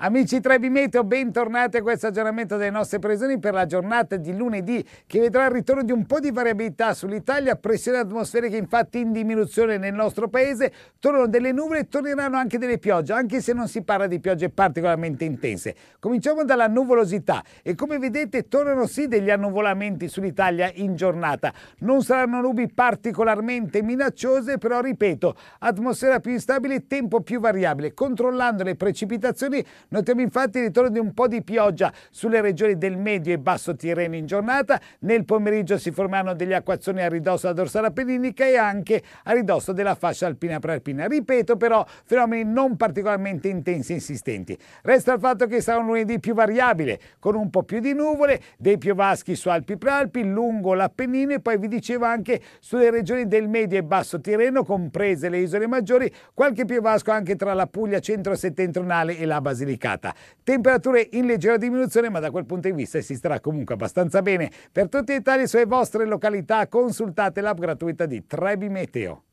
Amici Trebi Meteo, bentornati a questo aggiornamento delle nostre previsioni per la giornata di lunedì che vedrà il ritorno di un po' di variabilità sull'Italia, pressione atmosferica infatti in diminuzione nel nostro paese, tornano delle nuvole e torneranno anche delle piogge, anche se non si parla di piogge particolarmente intense. Cominciamo dalla nuvolosità e come vedete tornano sì degli annuvolamenti sull'Italia in giornata. Non saranno nubi particolarmente minacciose, però ripeto, atmosfera più instabile, e tempo più variabile. Controllando le precipitazioni Notiamo infatti il ritorno di un po' di pioggia sulle regioni del medio e basso Tirreno in giornata. Nel pomeriggio si formeranno degli acquazzoni a ridosso della dorsale appenninica e anche a ridosso della fascia alpina prealpina. Ripeto però, fenomeni non particolarmente intensi e insistenti. Resta il fatto che sarà un lunedì più variabile, con un po' più di nuvole, dei piovaschi su Alpi Prealpi, lungo l'Appennino e poi vi dicevo anche sulle regioni del medio e basso Tirreno, comprese le isole maggiori, qualche piovasco anche tra la Puglia centro-settentrionale e la Basilicata complicata. Temperature in leggera diminuzione, ma da quel punto di vista si starà comunque abbastanza bene. Per tutti i dettagli sulle vostre località consultate l'app gratuita di Trebi Meteo.